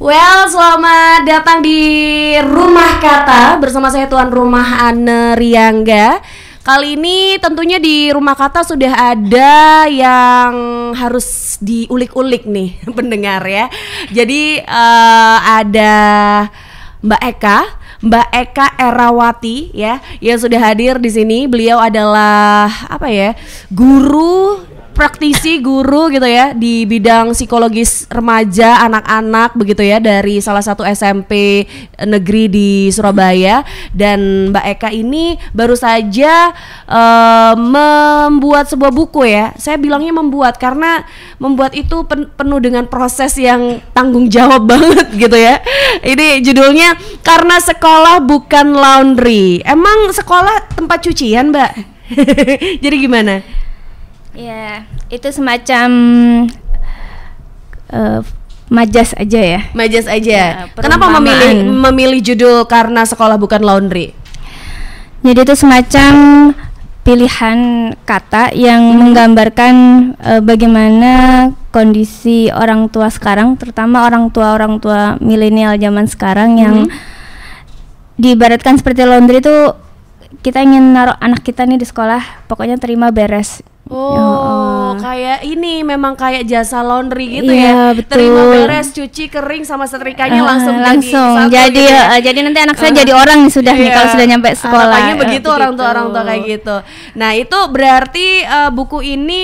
Well, selamat datang di Rumah Kata bersama saya tuan rumah Anne Riangga. Kali ini tentunya di Rumah Kata sudah ada yang harus diulik-ulik nih pendengar ya. Jadi uh, ada Mbak Eka Mbak Eka Erawati ya yang sudah hadir di sini. Beliau adalah apa ya? Guru praktisi guru gitu ya di bidang psikologis remaja anak-anak begitu ya dari salah satu SMP negeri di Surabaya dan Mbak Eka ini baru saja uh, membuat sebuah buku ya. Saya bilangnya membuat karena membuat itu pen penuh dengan proses yang tanggung jawab banget gitu ya. Ini judulnya karena sekolah bukan laundry. Emang sekolah tempat cucian, Mbak? Jadi gimana? Iya, itu semacam uh, majas aja ya. Majas aja. Yeah, Kenapa memilih memilih judul karena sekolah bukan laundry? Jadi itu semacam pilihan kata yang hmm. menggambarkan uh, bagaimana kondisi orang tua sekarang, terutama orang tua orang tua milenial zaman sekarang yang hmm. diibaratkan seperti laundry itu kita ingin naruh anak kita nih di sekolah, pokoknya terima beres. Oh, ya, uh. kayak ini memang kayak jasa laundry gitu iya, ya. Betul. Terima beres, cuci, kering sama setrikanya uh, ah, langsung langsung. Jadi jadi, gitu. uh, jadi nanti anak uh, saya ah. jadi orang sudah iya, nih kalau sudah nyampe ah, sekolah. Harapannya begitu uh, orang tua-orang tua kayak gitu. Nah, itu berarti uh, buku ini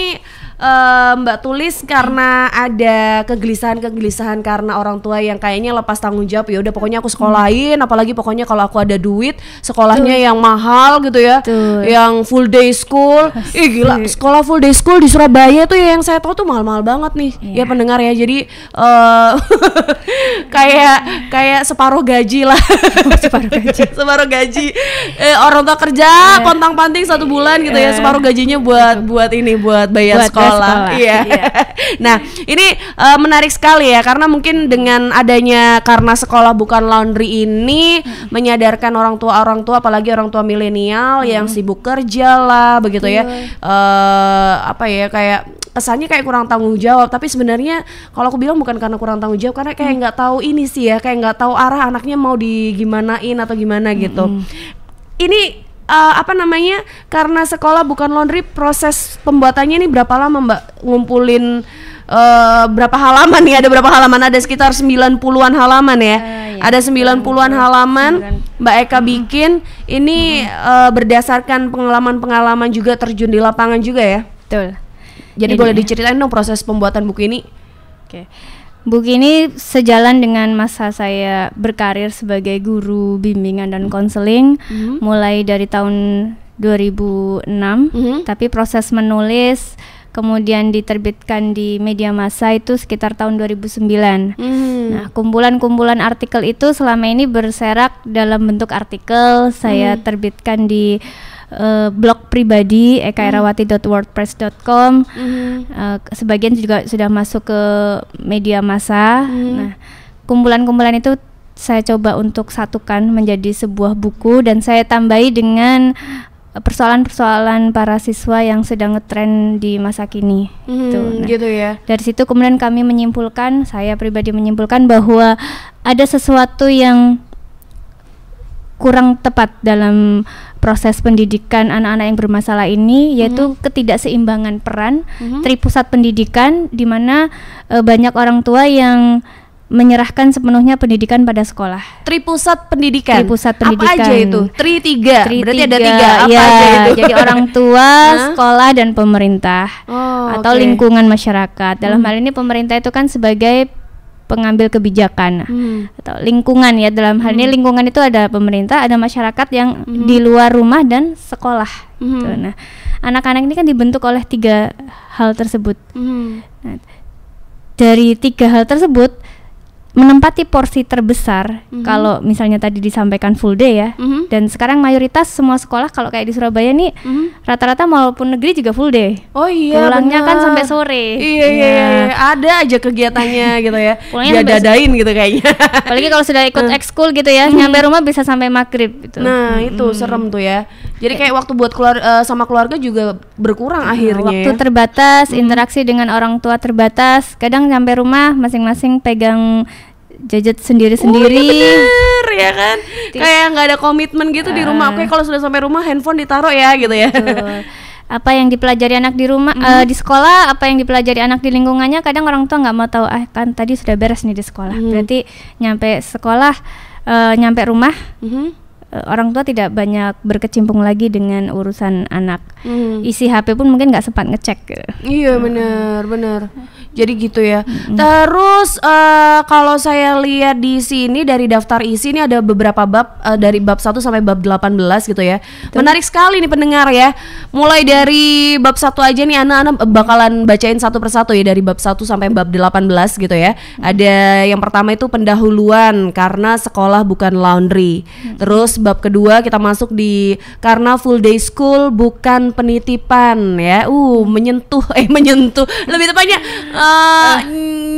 uh, Mbak Tulis karena ada kegelisahan-kegelisahan karena orang tua yang kayaknya lepas tanggung jawab ya udah pokoknya aku sekolahin apalagi pokoknya kalau aku ada duit sekolahnya Tuh. yang mahal gitu ya Tuh. yang full day school Asli. ih gila sekolah full day school di Surabaya tuh ya, yang saya tahu tuh mahal-mahal banget nih yeah. ya iya. pendengar ya jadi uh, kayak kayak separuh gaji lah oh, separuh gaji separuh gaji eh, orang tua kerja yeah. pontang-panting satu bulan gitu yeah. ya iya. separuh gajinya buat buat ini buat bayar sekolah sekolah. Iya. Yeah. nah, ini uh, menarik sekali ya karena mungkin dengan adanya karena sekolah bukan laundry ini hmm. menyadarkan orang tua orang tua apalagi orang tua milenial hmm. yang sibuk kerja lah begitu yeah. ya. Uh, apa ya kayak kesannya kayak kurang tanggung jawab tapi sebenarnya kalau aku bilang bukan karena kurang tanggung jawab karena kayak mm. nggak hmm. tahu ini sih ya kayak nggak tahu arah anaknya mau digimanain atau gimana gitu ini uh, apa namanya karena sekolah bukan laundry proses pembuatannya ini berapa lama mbak ngumpulin uh, berapa halaman nih ada berapa halaman ada sekitar 90-an halaman ya uh, iya. ada 90-an halaman 90. mbak Eka hmm. bikin ini hmm. uh, berdasarkan pengalaman-pengalaman juga terjun di lapangan juga ya betul jadi jadi boleh diceritain dong proses pembuatan buku ini. Oke. Buku ini sejalan dengan masa saya berkarir sebagai guru bimbingan dan hmm. konseling mm-hmm. mulai dari tahun 2006 mm-hmm. tapi proses menulis kemudian diterbitkan di media massa itu sekitar tahun 2009. Hmm. Nah, kumpulan-kumpulan artikel itu selama ini berserak dalam bentuk artikel saya hmm. terbitkan di uh, blog pribadi ekaerawati.wordpress.com. Eh, hmm. Mm-hmm. Uh, sebagian juga sudah masuk ke media massa. mm Nah, kumpulan-kumpulan itu saya coba untuk satukan menjadi sebuah buku dan saya tambahi dengan persoalan-persoalan para siswa yang sedang ngetren di masa kini. Hmm, Nah, gitu ya. Dari situ kemudian kami menyimpulkan, saya pribadi menyimpulkan bahwa ada sesuatu yang kurang tepat dalam proses pendidikan anak-anak yang bermasalah ini yaitu mm-hmm. ketidakseimbangan peran mm-hmm. tri pusat pendidikan di mana e, banyak orang tua yang menyerahkan sepenuhnya pendidikan pada sekolah. Tri pusat pendidikan. Tri pusat pendidikan. Apa aja itu? Tri tiga. Tri Berarti tiga, ada tiga. Apa ya, aja itu? Jadi orang tua, sekolah dan pemerintah oh, atau okay. lingkungan masyarakat. Dalam hmm. hal ini pemerintah itu kan sebagai pengambil kebijakan hmm. atau lingkungan ya dalam hal hmm. ini lingkungan itu ada pemerintah ada masyarakat yang hmm. di luar rumah dan sekolah hmm. gitu. nah anak-anak ini kan dibentuk oleh tiga hal tersebut hmm. nah, dari tiga hal tersebut menempati porsi terbesar mm -hmm. kalau misalnya tadi disampaikan full day ya mm -hmm. dan sekarang mayoritas semua sekolah kalau kayak di Surabaya nih mhm. rata-rata mm maupun negeri juga full day oh iya pulangnya kan sampai sore iya iya, iya, iya iya, ada aja kegiatannya gitu ya pulangnya dadain gitu kayaknya apalagi kalau sudah ikut nah. ekskul gitu ya mm -hmm. nyampe rumah bisa sampai maghrib gitu. nah mhm. itu mm -hmm. serem tuh ya jadi kayak waktu buat keluar uh, sama keluarga juga berkurang nah, akhirnya. Waktu ya. terbatas, hmm. interaksi dengan orang tua terbatas. Kadang sampai rumah masing-masing pegang jajet sendiri-sendiri. Oh, iya ya kan? Di, kayak nggak ada komitmen gitu uh, di rumah. Oke, kalau sudah sampai rumah handphone ditaruh ya gitu ya. Apa yang dipelajari anak di rumah mm. uh, di sekolah, apa yang dipelajari anak di lingkungannya kadang orang tua nggak mau tahu ah kan tadi sudah beres nih di sekolah. Mm. Berarti nyampe sekolah uh, nyampe rumah. Mm -hmm Eh, orang tua tidak banyak berkecimpung lagi dengan urusan anak. Hmm. Isi HP pun mungkin nggak sempat ngecek. Iya hmm. benar benar. Hmm. Jadi gitu ya. Hmm. Terus uh, kalau saya lihat di sini dari daftar isi ini ada beberapa bab uh, dari bab 1 sampai bab 18 gitu ya. Betul. Menarik sekali nih pendengar ya. Mulai dari bab satu aja nih anak-anak bakalan bacain satu persatu ya dari bab 1 sampai bab 18 gitu ya. Hmm. Ada yang pertama itu pendahuluan karena sekolah bukan laundry. Hmm. Terus bab kedua kita masuk di karena full day school bukan penitipan ya. Uh, menyentuh eh menyentuh. Lebih tepatnya uh,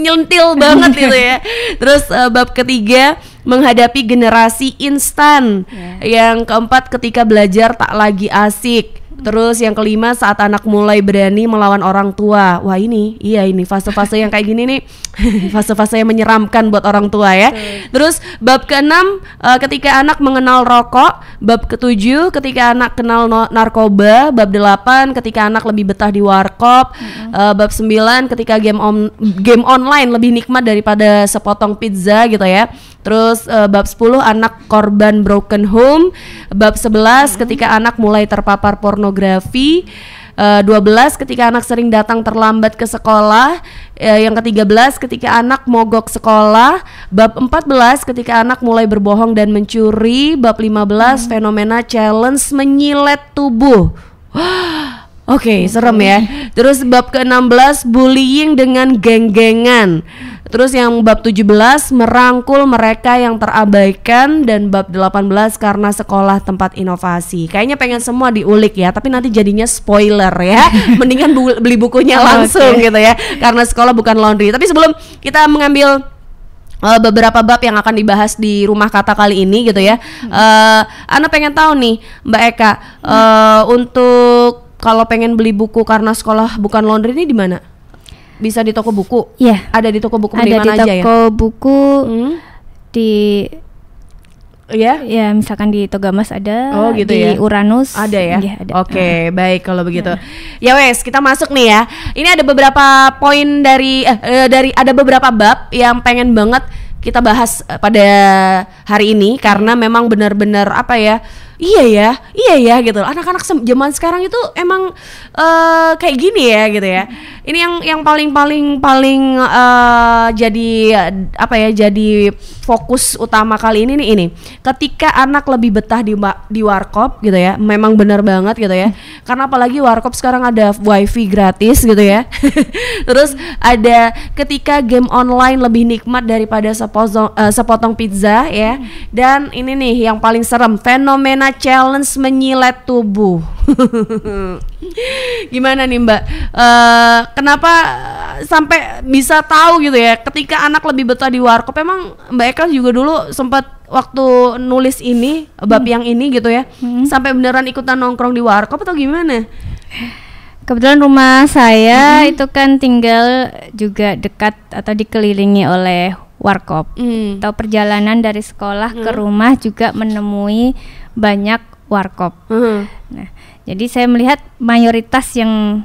nyentil banget gitu ya. Terus uh, bab ketiga menghadapi generasi instan. Yeah. Yang keempat ketika belajar tak lagi asik. Terus yang kelima saat anak mulai berani melawan orang tua. Wah ini, iya ini fase-fase yang kayak gini nih, fase-fase yang menyeramkan buat orang tua ya. Terus bab keenam eh, ketika anak mengenal rokok, bab ketujuh ketika anak kenal narkoba, bab delapan ketika anak lebih betah di warkop, mm bab sembilan ketika game on game online lebih nikmat daripada sepotong pizza gitu ya. Terus uh, bab 10 anak korban broken home, bab 11 hmm. ketika anak mulai terpapar pornografi, uh, eh, 12 ketika anak sering datang terlambat ke sekolah, uh, yang ke-13 ketika anak mogok sekolah, bab 14 ketika anak mulai berbohong dan mencuri, bab 15 hmm. fenomena challenge menyilet tubuh. Oke, okay, serem ya. Hmm. Terus bab ke-16 bullying dengan geng-gengan. Terus yang bab 17 merangkul mereka yang terabaikan dan bab 18 karena sekolah tempat inovasi. Kayaknya pengen semua diulik ya, tapi nanti jadinya spoiler ya. Mendingan bu beli bukunya langsung okay. gitu ya. Karena sekolah bukan laundry. Tapi sebelum kita mengambil uh, beberapa bab yang akan dibahas di rumah kata kali ini gitu ya. Uh, Ana pengen tahu nih Mbak Eka uh, hmm. untuk kalau pengen beli buku karena sekolah bukan laundry ini di mana? bisa di toko buku? Iya. Yeah. Ada di toko buku ada di mana aja ya? Ada di toko buku hmm? di Ya, yeah? ya misalkan di Togamas ada, oh, gitu di ya? Uranus ada ya. ya Oke, okay, uh. baik kalau begitu. Uh. Ya wes, kita masuk nih ya. Ini ada beberapa poin dari eh, eh dari ada beberapa bab yang pengen banget kita bahas eh, pada hari ini karena memang benar-benar apa ya? iya ya iya ya gitu anak-anak zaman sekarang itu emang uh, kayak gini ya gitu ya ini yang yang paling paling paling uh, jadi apa ya jadi fokus utama kali ini nih ini ketika anak lebih betah di di warkop gitu ya memang benar banget gitu ya karena apalagi warkop sekarang ada wifi gratis gitu ya terus ada ketika game online lebih nikmat daripada sepotong uh, eh, sepotong pizza ya dan ini nih yang paling serem fenomena challenge menyilet tubuh. Gimana nih Mbak? Uh, kenapa eh, sampai bisa tahu gitu ya? Ketika anak lebih betah di warkop, emang Mbak Eka juga dulu sempat waktu nulis ini bab hmm. yang ini gitu ya, hmm. sampai beneran ikutan nongkrong di warkop atau gimana? Kebetulan rumah saya hmm. itu kan tinggal juga dekat atau dikelilingi oleh warkop mm. atau perjalanan dari sekolah mm. ke hmm. rumah juga menemui banyak warkop. Mm. Nah, jadi saya melihat mayoritas yang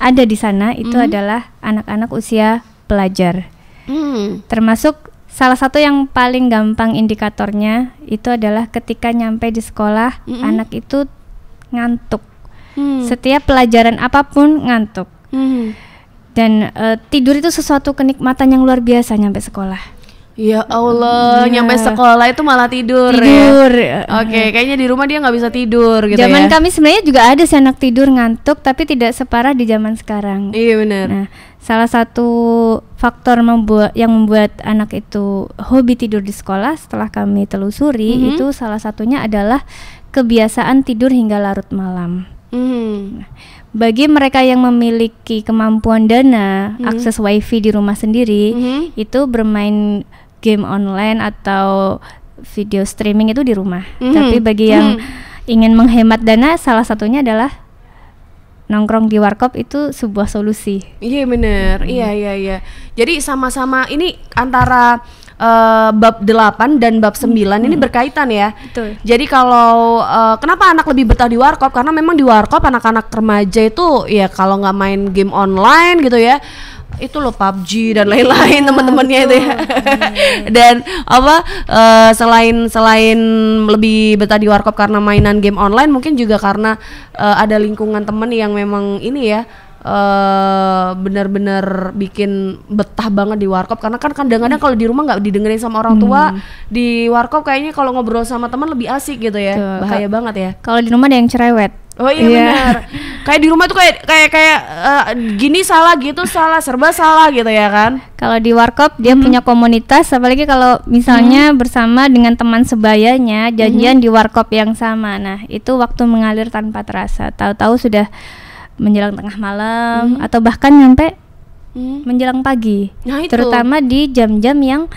ada di sana itu mm. adalah anak-anak usia pelajar, mm. termasuk salah satu yang paling gampang indikatornya itu adalah ketika nyampe di sekolah mm. anak itu ngantuk. Mm. Setiap pelajaran apapun ngantuk. Mm dan uh, tidur itu sesuatu kenikmatan yang luar biasa nyampe sekolah. Ya Allah, yeah. nyampe sekolah itu malah tidur. Ya? Tidur. Ya? Oke, okay, eh. kayaknya di rumah dia nggak bisa tidur gitu zaman ya. kami sebenarnya juga ada sih anak tidur ngantuk, tapi tidak separah di zaman sekarang. Iya benar. Nah, salah satu faktor membuat yang membuat anak itu hobi tidur di sekolah setelah kami telusuri mm -hmm. itu salah satunya adalah kebiasaan tidur hingga larut malam. Mm. Nah, bagi mereka yang memiliki kemampuan dana, hmm. akses wifi di rumah sendiri, hmm. itu bermain game online atau video streaming itu di rumah. Hmm. Tapi bagi yang hmm. ingin menghemat dana, salah satunya adalah nongkrong di warkop itu sebuah solusi. Iya yeah, bener, hmm. iya hmm. iya iya. Jadi sama-sama ini antara Eh, bab 8 dan bab 9 hmm. ini berkaitan ya. Betul. Jadi kalau uh, kenapa anak lebih betah di warkop? Karena memang di warkop anak-anak remaja itu ya kalau nggak main game online gitu ya itu loh PUBG dan iya, lain-lain teman-temannya itu ya. Hmm. dan apa uh, selain selain lebih betah di warkop karena mainan game online mungkin juga karena uh, ada lingkungan temen yang memang ini ya Eh, benar-benar bikin betah banget di warkop karena kan kadang-kadang kalau di rumah nggak didengerin sama orang tua hmm. di warkop kayaknya kalau ngobrol sama teman lebih asik gitu ya Tuh, bahaya ka banget ya kalau di rumah ada yang cerewet Oh iya yeah. benar. kayak di rumah tuh kayak kayak kayak uh, gini salah gitu salah serba salah gitu ya kan. Kalau di warkop dia -hmm. punya komunitas apalagi kalau misalnya -hmm. bersama dengan teman sebayanya janjian -hmm. di warkop yang sama. Nah, itu waktu mengalir tanpa terasa. Tahu-tahu sudah menjelang tengah malam hmm. atau bahkan nyampe hmm. menjelang pagi. Nah, itu. Terutama di jam-jam yang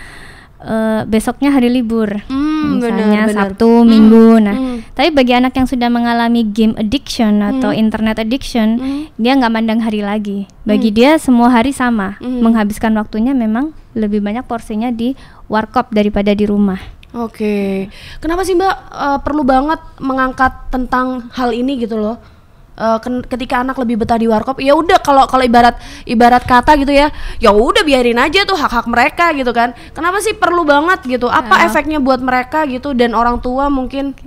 uh, besoknya hari libur. Hmm, misalnya bener, bener. Sabtu, hmm. Minggu. Nah, hmm. tapi bagi anak yang sudah mengalami game addiction hmm. atau hmm. internet addiction, hmm. dia nggak mandang hari lagi. Bagi hmm. dia semua hari sama. Hmm. Menghabiskan waktunya memang lebih banyak porsinya di warkop daripada di rumah. Oke, okay. kenapa sih Mbak uh, perlu banget mengangkat tentang hal ini gitu loh? Eh, ketika anak lebih betah di warkop ya udah kalau kalau ibarat ibarat kata gitu ya ya udah biarin aja tuh hak hak mereka gitu kan kenapa sih perlu banget gitu apa yeah. efeknya buat mereka gitu dan orang tua mungkin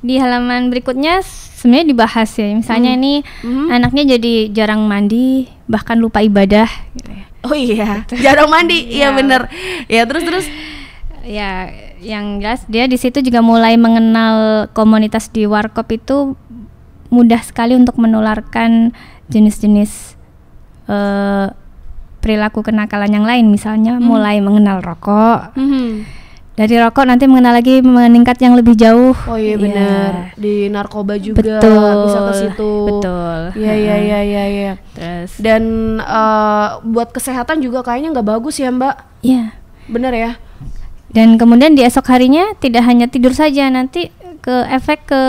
di halaman berikutnya sebenarnya dibahas ya misalnya hmm. ini hmm. anaknya jadi jarang mandi bahkan lupa ibadah gitu ya. oh iya gitu. jarang mandi iya yeah. bener ya terus terus ya yang jelas dia di situ juga mulai mengenal komunitas di warkop itu mudah sekali untuk menularkan jenis-jenis uh, perilaku kenakalan yang lain misalnya hmm. mulai mengenal rokok hmm. dari rokok nanti mengenal lagi meningkat yang lebih jauh oh iya, iya. benar di narkoba juga betul. bisa ke situ betul iya iya iya iya ya. terus dan uh, buat kesehatan juga kayaknya nggak bagus ya mbak iya benar ya dan kemudian di esok harinya tidak hanya tidur saja nanti ke efek ke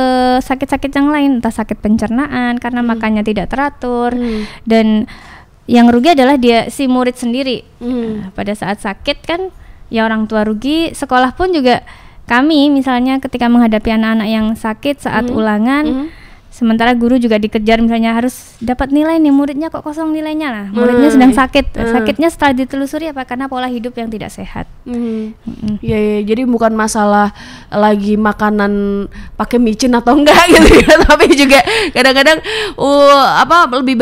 sakit-sakit yang lain, entah sakit pencernaan karena hmm. makannya tidak teratur hmm. dan yang rugi adalah dia si murid sendiri. Hmm. uh, pada saat sakit kan ya orang tua rugi, sekolah pun juga kami misalnya ketika menghadapi anak-anak yang sakit saat hmm. ulangan hmm sementara guru juga dikejar misalnya harus dapat nilai nih muridnya kok kosong nilainya lah muridnya hmm. sedang sakit eh, hmm. sakitnya setelah ditelusuri apa karena pola hidup yang tidak sehat hmm. Hmm. Ya, ya jadi bukan masalah lagi makanan pakai micin atau enggak gitu ya tapi juga kadang-kadang uh, apa lebih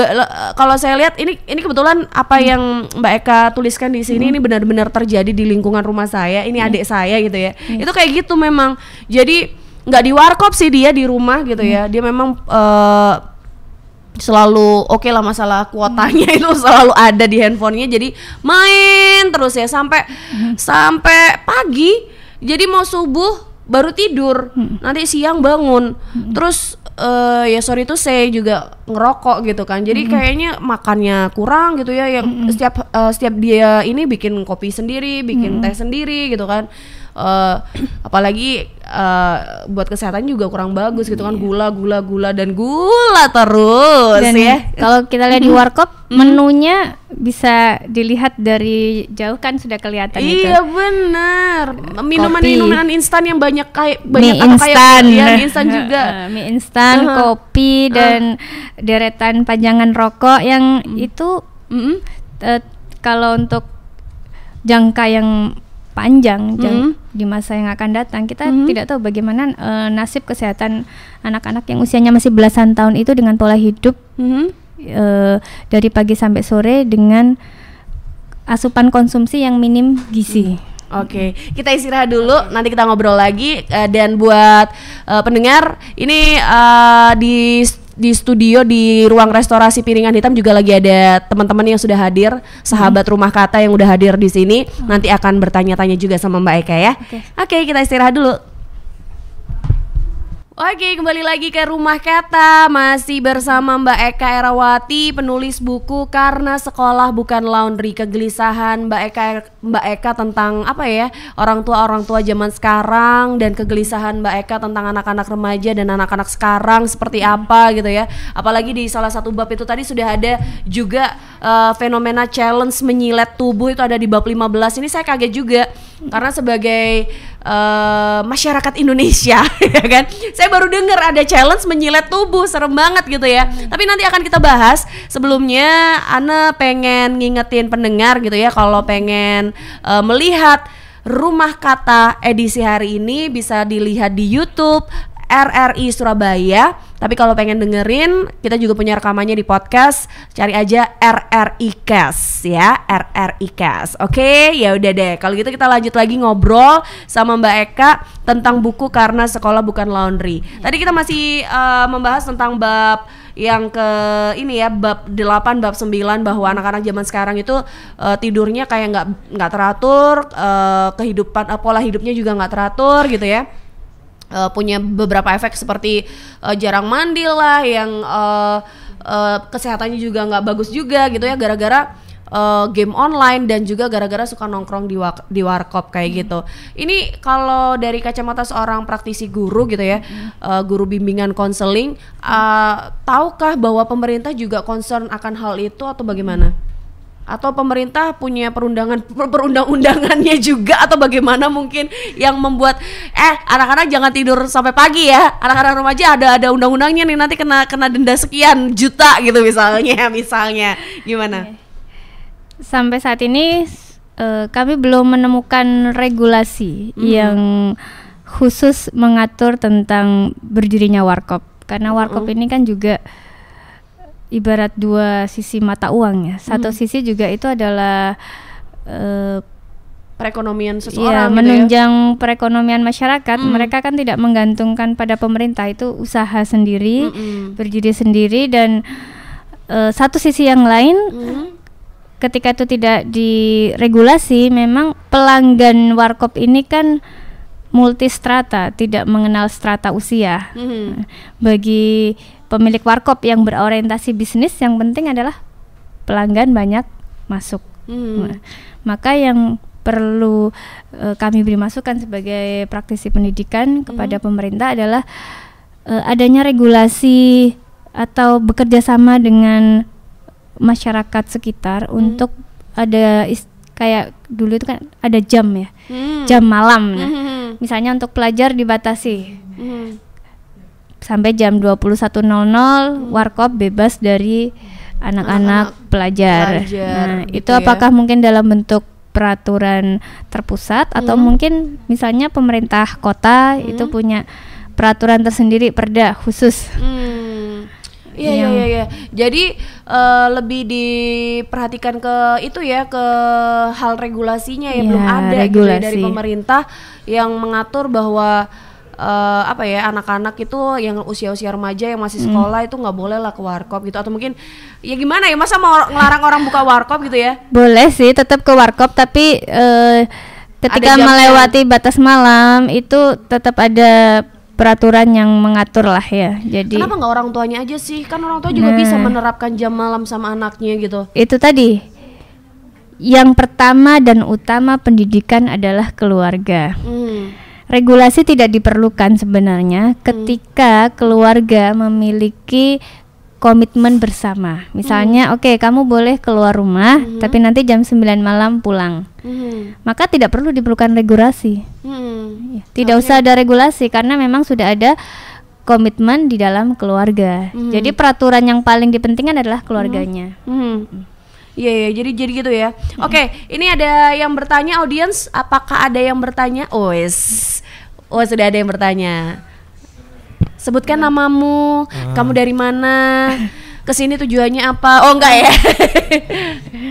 kalau saya lihat ini ini kebetulan apa hmm. yang Mbak Eka tuliskan di sini hmm. ini benar-benar terjadi di lingkungan rumah saya ini hmm. adik saya gitu ya hmm. itu kayak gitu memang jadi nggak di warkop sih dia di rumah gitu ya. Hmm. Dia memang uh, selalu oke okay lah masalah kuotanya hmm. itu selalu ada di handphonenya jadi main terus ya sampai hmm. sampai pagi jadi mau subuh baru tidur hmm. nanti siang bangun hmm. terus uh, ya sorry tuh saya juga ngerokok gitu kan jadi mm -hmm. kayaknya makannya kurang gitu ya yang mm -hmm. setiap uh, setiap dia ini bikin kopi sendiri bikin mm -hmm. teh sendiri gitu kan uh, apalagi uh, buat kesehatan juga kurang bagus gitu kan iya. gula gula gula dan gula terus dan ya kalau kita lihat di warkop menunya bisa dilihat dari jauh kan sudah kelihatan iya itu. benar minuman kopi. minuman instan yang banyak kayak banyak mie instan kayak, ya, mie instan juga mie instan uh -huh. kopi dan uh deretan panjangan rokok yang mm. itu mm kalau untuk jangka yang panjang jang, di masa yang akan datang kita mm. tidak tahu bagaimana uh, nasib kesehatan anak-anak yang usianya masih belasan tahun itu dengan pola hidup mm. uh, dari pagi sampai sore dengan asupan konsumsi yang minim gizi. Mm. Oke, okay. kita istirahat dulu. Nanti kita ngobrol lagi. Uh, dan buat uh, pendengar, ini uh, di di studio di ruang restorasi piringan hitam juga lagi ada teman-teman yang sudah hadir sahabat rumah kata yang udah hadir di sini oh. nanti akan bertanya-tanya juga sama Mbak Eka ya. Oke okay. okay, kita istirahat dulu. Oke, kembali lagi ke Rumah Kata Masih bersama Mbak Eka Erawati Penulis buku Karena Sekolah Bukan Laundry Kegelisahan Mbak Eka, Mbak Eka tentang apa ya Orang tua-orang tua zaman sekarang Dan kegelisahan Mbak Eka tentang anak-anak remaja Dan anak-anak sekarang seperti apa gitu ya Apalagi di salah satu bab itu tadi sudah ada juga uh, Fenomena challenge menyilet tubuh itu ada di bab 15 Ini saya kaget juga karena sebagai uh, masyarakat Indonesia ya kan saya baru dengar ada challenge menyilet tubuh serem banget gitu ya hmm. tapi nanti akan kita bahas sebelumnya Ana pengen ngingetin pendengar gitu ya kalau pengen uh, melihat Rumah Kata edisi hari ini bisa dilihat di YouTube, RRI Surabaya. Tapi kalau pengen dengerin, kita juga punya rekamannya di podcast. Cari aja RRI Cast ya, RRI Cast. Oke, ya udah deh. Kalau gitu kita lanjut lagi ngobrol sama Mbak Eka tentang buku karena sekolah bukan laundry. Tadi kita masih uh, membahas tentang bab yang ke ini ya bab 8 bab 9 bahwa anak-anak zaman sekarang itu uh, tidurnya kayak nggak nggak teratur, uh, kehidupan uh, pola hidupnya juga nggak teratur gitu ya uh, punya beberapa efek seperti uh, jarang mandi lah yang uh, uh, kesehatannya juga nggak bagus juga gitu ya gara-gara uh, game online dan juga gara-gara suka nongkrong di di warkop kayak hmm. gitu. Ini kalau dari kacamata seorang praktisi guru gitu ya, hmm. uh, guru bimbingan konseling, uh, tahukah bahwa pemerintah juga concern akan hal itu atau bagaimana? atau pemerintah punya perundangan perundang-undangannya juga atau bagaimana mungkin yang membuat eh anak-anak jangan tidur sampai pagi ya anak-anak remaja ada ada undang-undangnya nih nanti kena kena denda sekian juta gitu misalnya misalnya gimana sampai saat ini uh, kami belum menemukan regulasi hmm yang khusus mengatur tentang berdirinya warkop karena warkop hmm ini kan juga ibarat dua sisi mata uang ya. Satu hmm. sisi juga itu adalah uh, perekonomian iya, seseorang gitu ya, gitu menunjang ya. perekonomian masyarakat. Mm. Mereka kan tidak menggantungkan pada pemerintah, itu usaha sendiri, mm -mm. berdiri sendiri dan uh, satu sisi yang lain mm. ketika itu tidak diregulasi memang pelanggan warkop ini kan multistrata tidak mengenal strata usia. Mm. Bagi pemilik warkop yang berorientasi bisnis yang penting adalah pelanggan banyak masuk. Hmm. Nah, maka yang perlu e, kami beri masukan sebagai praktisi pendidikan hmm. kepada pemerintah adalah e, adanya regulasi atau bekerja sama dengan masyarakat sekitar hmm. untuk ada kayak dulu itu kan ada jam ya hmm. jam malam nah, hmm. misalnya untuk pelajar dibatasi hmm sampai jam 21.00 warkop bebas dari anak-anak pelajar. pelajar. Nah, gitu itu ya. apakah mungkin dalam bentuk peraturan terpusat hmm. atau mungkin misalnya pemerintah kota hmm. itu punya peraturan tersendiri perda khusus. Hmm. Iya iya iya. iya. Jadi uh, lebih diperhatikan ke itu ya ke hal regulasinya ya, ya belum iya, ada gitu ya, dari pemerintah yang mengatur bahwa uh, apa ya anak-anak itu yang usia-usia remaja yang masih hmm. sekolah hmm. itu nggak boleh lah ke warkop gitu atau mungkin ya gimana ya masa mau ngelarang orang buka warkop gitu ya boleh sih tetap ke warkop tapi uh, ketika melewati batas malam itu tetap ada peraturan yang mengatur lah ya. Jadi Kenapa nggak orang tuanya aja sih? Kan orang tua juga nah, bisa menerapkan jam malam sama anaknya gitu. Itu tadi. Yang pertama dan utama pendidikan adalah keluarga. Hmm regulasi tidak diperlukan sebenarnya hmm. ketika keluarga memiliki komitmen bersama. Misalnya, hmm. oke, okay, kamu boleh keluar rumah, hmm. tapi nanti jam 9 malam pulang. Hmm. Maka tidak perlu diperlukan regulasi. Hmm. Iya. tidak okay. usah ada regulasi karena memang sudah ada komitmen di dalam keluarga. Hmm. Jadi peraturan yang paling dipentingkan adalah hmm. keluarganya. Hmm. Hmm. Iya yeah, yeah, jadi jadi gitu ya. Hmm. Oke, okay, ini ada yang bertanya audiens, apakah ada yang bertanya? Oh, yes. Oh sudah ada yang bertanya. Sebutkan namamu, ah. kamu dari mana, kesini tujuannya apa? Oh enggak ya?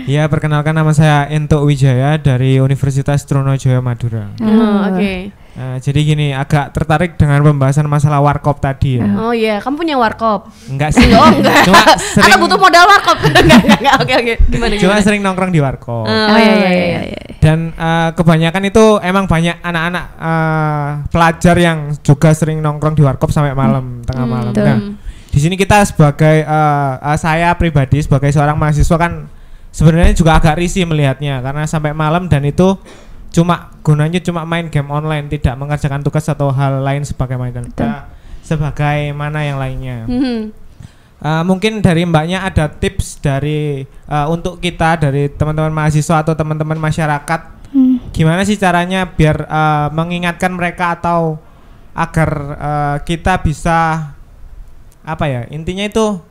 Iya perkenalkan nama saya Ento Wijaya dari Universitas Trunojoyo Madura. Hmm, Oke. Okay. Uh, jadi gini, agak tertarik dengan pembahasan masalah warkop tadi ya. Oh iya, kamu punya warkop? Enggak sih. oh enggak. Cuma sering butuh modal warkop. enggak, enggak, Oke, oke. Gimana Cuma gimana? sering nongkrong di warkop. Oh, iya, iya, iya, iya. iya. Dan uh, kebanyakan itu emang banyak anak-anak uh, pelajar yang juga sering nongkrong di warkop sampai malam, hmm. tengah hmm, malam. Hmm, nah, di sini kita sebagai uh, uh, saya pribadi sebagai seorang mahasiswa kan sebenarnya juga agak risih melihatnya karena sampai malam dan itu cuma gunanya cuma main game online tidak mengerjakan tugas atau hal lain sebagai mainan nah, sebagai mana yang lainnya mm -hmm. uh, mungkin dari mbaknya ada tips dari uh, untuk kita dari teman-teman mahasiswa atau teman-teman masyarakat mm. gimana sih caranya biar uh, mengingatkan mereka atau agar uh, kita bisa apa ya intinya itu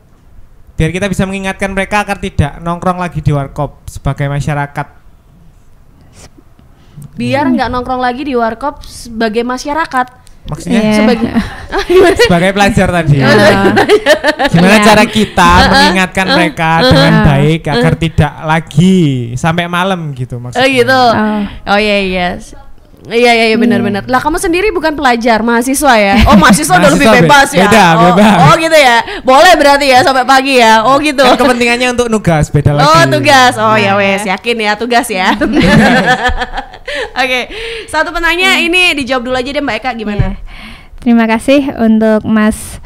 biar kita bisa mengingatkan mereka agar tidak nongkrong lagi di warkop sebagai masyarakat biar hmm. nggak hmm. nongkrong lagi di warkop sebagai masyarakat maksudnya yeah. sebagai sebagai pelajar tadi ya. gimana yeah. cara kita iya. mengingatkan iya. mereka iya. dengan baik agar tidak lagi sampai malam gitu maksudnya oh gitu oh, oh iya iya Iya iya iya benar-benar. Hmm. Lah kamu sendiri bukan pelajar, mahasiswa ya. Oh, mahasiswa udah lebih bebas ya. Beda, oh, Oh, gitu ya. Boleh berarti ya sampai pagi ya. Oh, gitu. Kan kepentingannya untuk nugas beda oh, lagi. Oh, tugas. Oh, ya nah, ya wes, yakin ya tugas ya. Oke, satu penanya hmm. ini dijawab dulu aja deh Mbak Eka gimana? Yeah. Terima kasih untuk Mas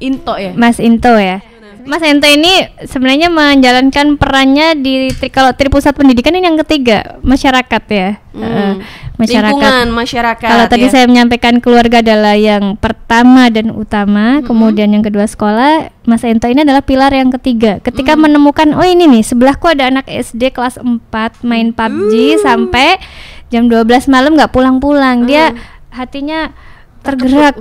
Into ya. Mas Into ya. Mas Ente ini sebenarnya menjalankan perannya di tri, kalau tri pusat pendidikan ini yang ketiga masyarakat ya. Hmm. Eh, masyarakat. Lingkungan masyarakat. Kalau ya. tadi saya menyampaikan keluarga adalah yang pertama dan utama, hmm. kemudian yang kedua sekolah, Mas Ento ini adalah pilar yang ketiga. Ketika hmm. menemukan oh ini nih sebelahku ada anak SD kelas 4 main PUBG hmm. sampai jam 12 malam nggak pulang-pulang. Hmm. Dia hatinya tergerak.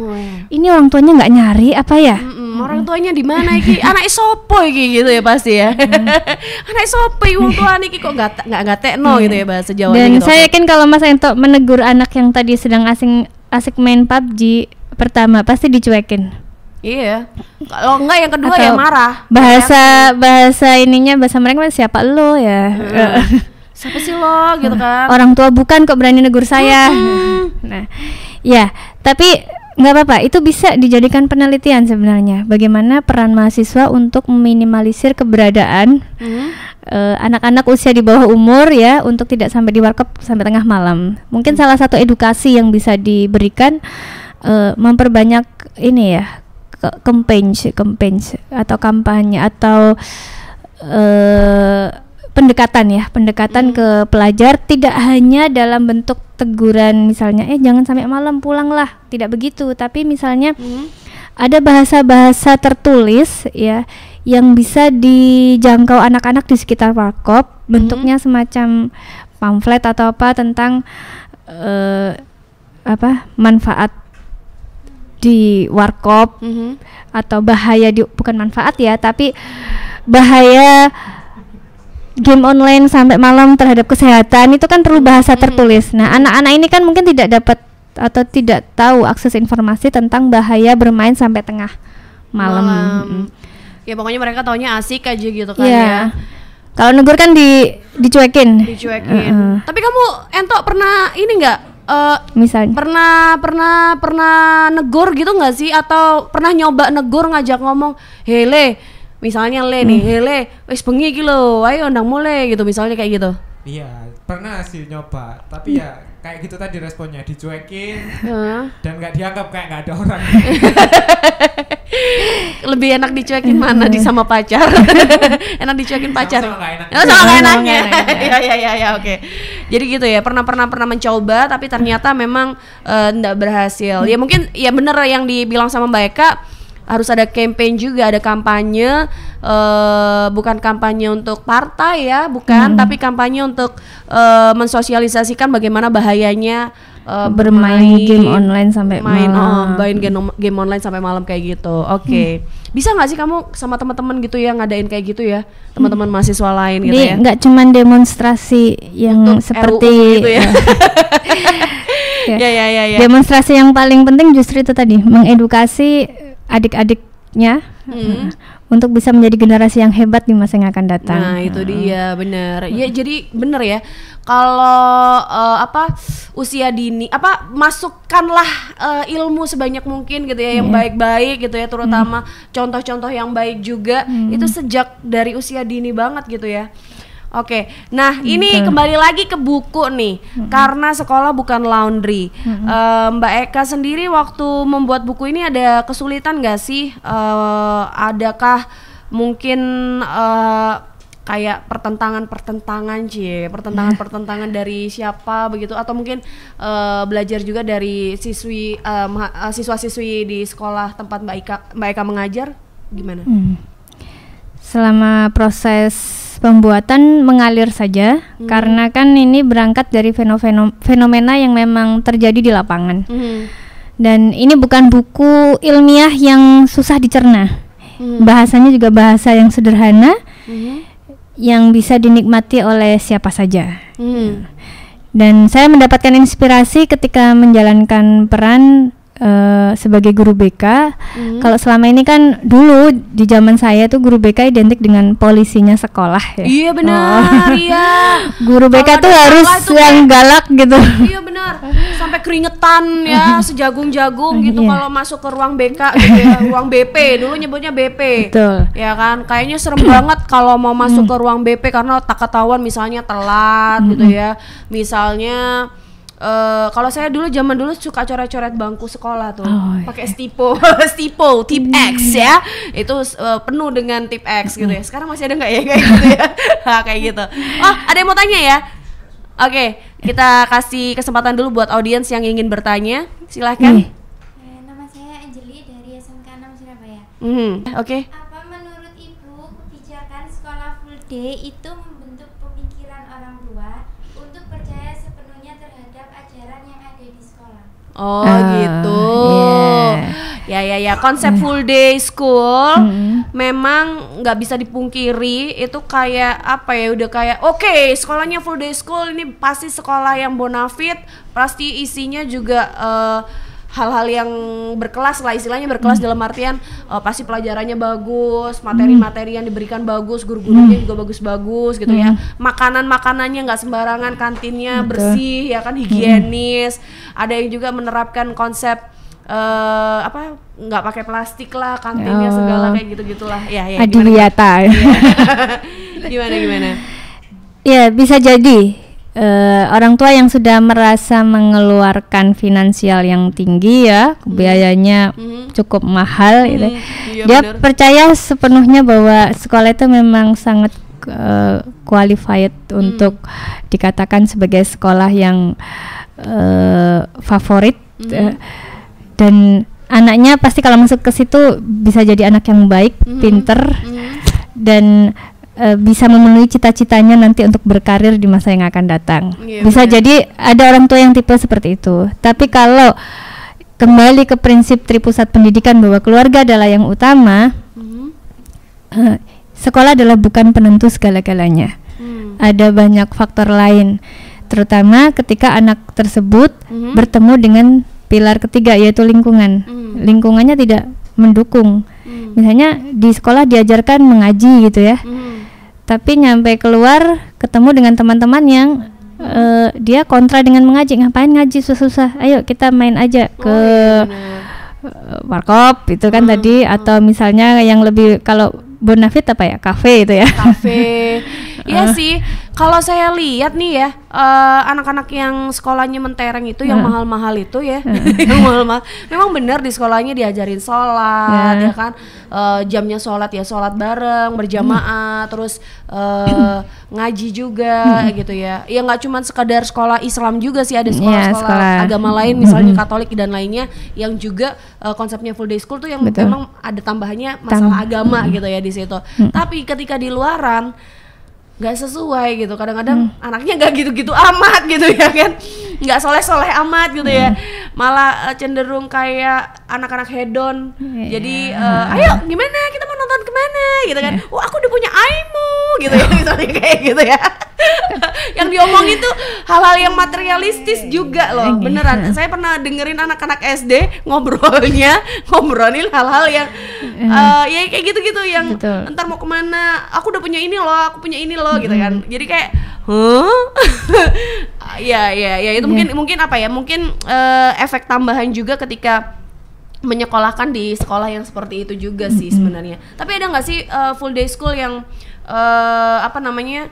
Ini orang tuanya nggak nyari apa ya? Mm -mm, Orang tuanya di mana iki? anak sopo iki gitu ya pasti ya. Hmm. anak sopo orang tua iki kok nggak nggak nggak tekno gitu ya bahasa Jawa. Dan gitu. saya yakin kalau Mas Ento menegur anak yang tadi sedang asing asik main PUBG pertama pasti dicuekin. Iya. Kalau enggak yang kedua ya Atau ya marah. Bahasa iya. bahasa ininya bahasa mereka kan siapa lo ya. Hmm. siapa sih lo gitu kan orang tua bukan kok berani negur saya nah ya tapi nggak apa-apa itu bisa dijadikan penelitian sebenarnya bagaimana peran mahasiswa untuk meminimalisir keberadaan eh, anak-anak hmm. uh, usia di bawah umur ya untuk tidak sampai di warkop sampai tengah malam mungkin hmm. salah satu edukasi yang bisa diberikan uh, memperbanyak ini ya kampanye kampanye atau kampanye atau eh, pendekatan ya, pendekatan hmm. ke pelajar tidak hanya dalam bentuk teguran misalnya eh jangan sampai malam pulang lah tidak begitu, tapi misalnya hmm. ada bahasa-bahasa tertulis ya yang bisa dijangkau anak-anak di sekitar Warkop, hmm. bentuknya semacam pamflet atau apa tentang uh, apa manfaat di warkop -hmm. atau bahaya di bukan manfaat ya tapi bahaya game online sampai malam terhadap kesehatan itu kan perlu bahasa hmm. tertulis. Nah, anak-anak ini kan mungkin tidak dapat atau tidak tahu akses informasi tentang bahaya bermain sampai tengah malam. malam. Ya pokoknya mereka taunya asik aja gitu kan yeah. ya. Kalau negur kan di dicuekin. Dicuekin. Uh. Tapi kamu entok pernah ini enggak Uh, eh, Misalnya. Pernah pernah pernah negur gitu nggak sih? Atau pernah nyoba negur ngajak ngomong, hele misalnya le nih, hmm. Eh, le, wes bengi iki lho, ayo ndang mulai gitu misalnya kayak gitu. Iya, pernah sih nyoba, tapi iya. ya kayak gitu tadi responnya dicuekin dan nggak dianggap kayak nggak ada orang. Lebih enak dicuekin mana di sama pacar? enak dicuekin pacar. Sama nggak enak. Oh, nggak enaknya. Ya. Iya iya iya ya, oke. Jadi gitu ya, pernah pernah pernah mencoba tapi ternyata memang uh, berhasil. Ya mungkin ya bener yang dibilang sama Mbak Eka harus ada campaign juga, ada kampanye uh, bukan kampanye untuk partai ya, bukan, hmm. tapi kampanye untuk uh, mensosialisasikan bagaimana bahayanya uh, bermain, game online sampai main malam. Oh, main game, game online sampai malam kayak gitu. Oke. Okay. Hmm. Bisa nggak sih kamu sama teman-teman gitu ya ngadain kayak gitu ya? Teman-teman hmm. mahasiswa lain gitu Di, ya. nggak cuman demonstrasi yang Untuk seperti RUU gitu ya. ya. ya, ya, ya, ya. Demonstrasi yang paling penting justru itu tadi, mengedukasi adik-adiknya hmm. untuk bisa menjadi generasi yang hebat di masa yang akan datang. Nah, itu hmm. dia benar. Ya, hmm. Ya jadi benar ya. Kalau uh, apa usia dini apa masukkanlah uh, ilmu sebanyak mungkin gitu ya yang iya. baik-baik gitu ya terutama hmm. contoh-contoh hmm. yang baik juga hmm. itu sejak dari usia dini banget gitu ya. Oke, nah hmm. ini kembali lagi ke buku nih, hmm. karena sekolah bukan laundry. Hmm. Uh, Mbak Eka sendiri waktu membuat buku ini ada kesulitan gak sih? Uh, adakah mungkin uh, kayak pertentangan-pertentangan sih? pertentangan-pertentangan dari siapa begitu? Atau mungkin uh, belajar juga dari siswi uh, siswa-siswi di sekolah tempat Mbak Eka Mbak Eka mengajar, gimana? Hmm. Selama proses pembuatan mengalir saja hmm. karena kan ini berangkat dari fenomena yang memang terjadi di lapangan. Hmm. Dan ini bukan buku ilmiah yang susah dicerna. Hmm. Bahasanya juga bahasa yang sederhana hmm. yang bisa dinikmati oleh siapa saja. Hmm. Dan saya mendapatkan inspirasi ketika menjalankan peran Eh, sebagai guru BK. Hmm. Kalau selama ini kan dulu di zaman saya tuh guru BK identik dengan polisinya sekolah ya. Iya oh. benar. Oh. Iya. guru BK Kalo tuh harus itu yang kayak, galak gitu. Iya benar. Sampai keringetan ya, sejagung-jagung iya. gitu iya. kalau masuk ke ruang BK gitu ya, ruang BP dulu nyebutnya BP. Betul. Ya kan? Kayaknya serem banget kalau mau masuk hmm. ke ruang BP karena tak ketahuan misalnya telat hmm, gitu hmm. ya. Misalnya Uh, kalau saya dulu zaman dulu suka coret-coret bangku sekolah tuh, oh, iya. pakai stipo, stipo, tip mm. X ya, itu uh, penuh dengan tip X gitu ya. Sekarang masih ada nggak ya kayak gitu ya, ah, kayak gitu. Oh, ada yang mau tanya ya? Oke, okay, kita kasih kesempatan dulu buat audiens yang ingin bertanya, silahkan. Mm. Mm -hmm. Oke. Okay. Apa menurut Ibu kebijakan sekolah full day itu Oh uh, gitu. Yeah. Ya ya ya konsep mm. full day school hmm. memang nggak bisa dipungkiri itu kayak apa ya udah kayak oke okay, sekolahnya full day school ini pasti sekolah yang bonafit pasti isinya juga uh, hal-hal yang berkelas lah istilahnya berkelas hmm. dalam artian uh, pasti pelajarannya bagus, materi-materi yang diberikan bagus, guru-gurunya hmm. juga bagus-bagus gitu ya. hmm. ya. Makanan-makanannya nggak sembarangan, kantinnya Betul. bersih ya kan hmm. higienis. Hmm. Ada yang juga menerapkan konsep uh, apa nggak pakai plastik lah kantinnya oh. segala kayak gitu gitulah ya ya Adiwiyata. gimana iya. gimana, gimana? ya bisa jadi uh, orang tua yang sudah merasa mengeluarkan finansial yang tinggi ya hmm. biayanya hmm. cukup mahal hmm. gitu. Iya, dia bener. percaya sepenuhnya bahwa sekolah itu memang sangat uh, qualified hmm. untuk dikatakan sebagai sekolah yang uh, favorit hmm. uh, dan anaknya pasti kalau masuk ke situ bisa jadi anak yang baik, hmm. pinter hmm. dan Eh, bisa memenuhi cita-citanya nanti untuk berkarir di masa yang akan datang. Yeah, bisa yeah. jadi ada orang tua yang tipe seperti itu. Tapi kalau kembali ke prinsip tripusat pendidikan bahwa keluarga adalah yang utama, mm-hmm. Eh, sekolah adalah bukan penentu segala-galanya. Mm. Ada banyak faktor lain, terutama ketika anak tersebut mm-hmm. bertemu dengan pilar ketiga yaitu lingkungan. Mm. Lingkungannya tidak mendukung. Mm. Misalnya di sekolah diajarkan mengaji gitu ya. Mm tapi nyampe keluar ketemu dengan teman-teman yang uh, dia kontra dengan mengaji ngapain ngaji susah-susah ayo kita main aja oh, ke iya, iya, iya. Eh, warkop itu kan hmm, tadi hmm. atau misalnya yang lebih kalau bonafit apa ya kafe itu ya kafe iya uh. sih kalau saya lihat nih ya eh, anak-anak uh, yang sekolahnya mentereng itu yang mahal-mahal itu ya yang mahal-mahal memang benar di sekolahnya diajarin sholat hmm. ya kan uh, jamnya sholat ya sholat bareng berjamaah hmm. terus uh, ngaji juga hmm. gitu ya ya nggak cuma sekadar sekolah Islam juga sih ada iya, sekolah-sekolah yeah, sekolah. agama lain misalnya Katolik dan lainnya yang juga uh, konsepnya full day school tuh yang Betul. memang ada tambahannya masalah Tam agama hmm. gitu ya di situ hmm. tapi ketika di luaran nggak sesuai gitu kadang-kadang hmm. anaknya nggak gitu-gitu amat gitu ya kan nggak soleh-soleh amat gitu ya. hmm. ya malah eh, cenderung kayak anak-anak hedon yeah. jadi uh, ayo gimana kita mau nonton kemana gitu kan yeah. Oh, wah aku udah punya aimu gitu ya misalnya kayak gitu ya yang diomongin itu hal-hal yang iya. materialistis juga loh iya. beneran saya pernah dengerin anak-anak SD ngobrolnya ngobrolin hal-hal yang yeah. Iya. uh, ya kayak gitu-gitu yang Betul. ntar mau kemana aku udah punya ini loh aku punya ini loh gitu kan jadi kayak huh? ya ya ya itu yeah. mungkin mungkin apa ya mungkin uh, efek tambahan juga ketika menyekolahkan di sekolah yang seperti itu juga sih sebenarnya. Mm -hmm. Tapi ada nggak sih uh, full day school yang uh, apa namanya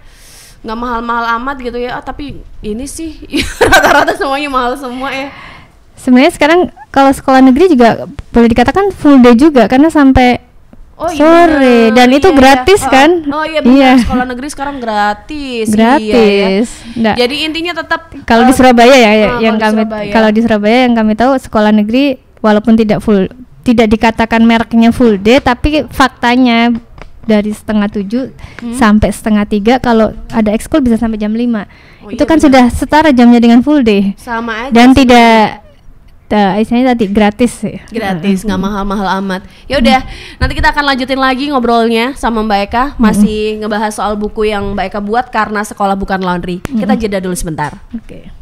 nggak mahal-mahal amat gitu ya? Ah, tapi ini sih rata-rata semuanya mahal semua ya. Sebenarnya sekarang kalau sekolah negeri juga boleh dikatakan full day juga karena sampai Oh iya. Sore dan itu iya, iya. gratis iya. kan? Oh iya benar. Iya. Sekolah negeri sekarang gratis. Gratis. Iya, ya. Jadi intinya tetap kalau uh, di eh, Surabaya ya, ya uh, yang kami kalau di Surabaya yang kami tahu sekolah negeri walaupun tidak full tidak dikatakan mereknya full day tapi faktanya dari setengah tujuh hmm. sampai setengah tiga kalau ada ekskul bisa sampai jam lima oh, itu iya, kan bener. sudah setara jamnya dengan full day sama aja dan tidak istilahnya tadi gratis sih Gratis, nggak hmm. mahal-mahal amat. Ya udah, hmm. nanti kita akan lanjutin lagi ngobrolnya sama Mbak Eka, hmm. masih hmm. ngebahas soal buku yang Mbak Eka buat karena sekolah bukan laundry. Hmm. Kita jeda dulu sebentar. Oke. Okay.